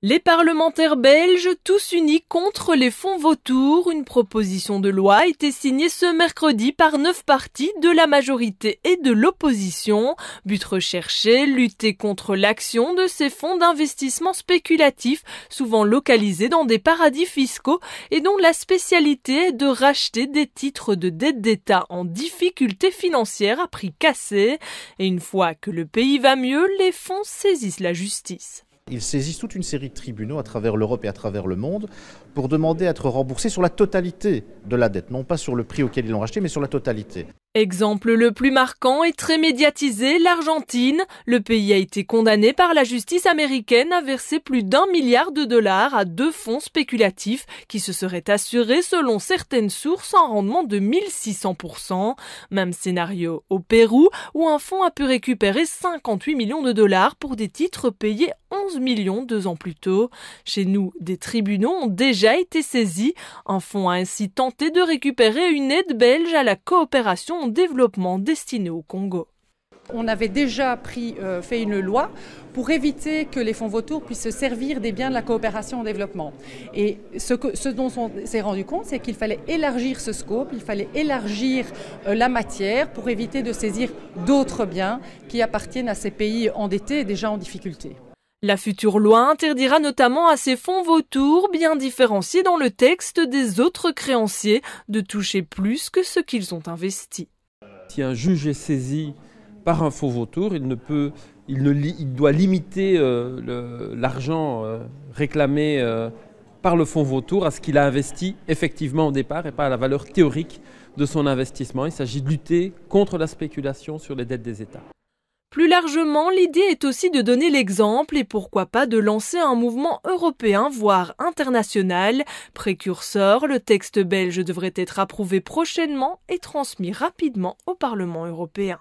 Les parlementaires belges, tous unis contre les fonds vautours, une proposition de loi a été signée ce mercredi par neuf partis de la majorité et de l'opposition. But recherché, lutter contre l'action de ces fonds d'investissement spéculatifs, souvent localisés dans des paradis fiscaux et dont la spécialité est de racheter des titres de dette d'État en difficulté financière à prix cassé. Et une fois que le pays va mieux, les fonds saisissent la justice. Ils saisissent toute une série de tribunaux à travers l'Europe et à travers le monde pour demander à être remboursés sur la totalité de la dette, non pas sur le prix auquel ils l'ont racheté, mais sur la totalité. Exemple le plus marquant et très médiatisé, l'Argentine. Le pays a été condamné par la justice américaine à verser plus d'un milliard de dollars à deux fonds spéculatifs qui se seraient assurés selon certaines sources un rendement de 1600%. Même scénario au Pérou où un fonds a pu récupérer 58 millions de dollars pour des titres payés 11 millions deux ans plus tôt. Chez nous, des tribunaux ont déjà été saisis. Un fonds a ainsi tenté de récupérer une aide belge à la coopération développement destiné au Congo. On avait déjà pris, euh, fait une loi pour éviter que les fonds vautours puissent se servir des biens de la coopération en développement. Et ce, ce dont on s'est rendu compte, c'est qu'il fallait élargir ce scope, il fallait élargir euh, la matière pour éviter de saisir d'autres biens qui appartiennent à ces pays endettés et déjà en difficulté. La future loi interdira notamment à ces fonds vautours, bien différenciés dans le texte des autres créanciers, de toucher plus que ce qu'ils ont investi. Si un juge est saisi par un faux vautour, il, ne peut, il, ne, doit limiter euh, l'argent euh, réclamé euh, par le fonds vautour à ce qu'il a investi effectivement au départ et pas à la valeur théorique de son investissement. Il s'agit de lutter contre la spéculation sur les dettes des États. Plus largement, l'idée est aussi de donner l'exemple et pourquoi pas de lancer un mouvement européen, voire international. Précurseur, le texte belge devrait être approuvé prochainement et transmis rapidement au Parlement européen.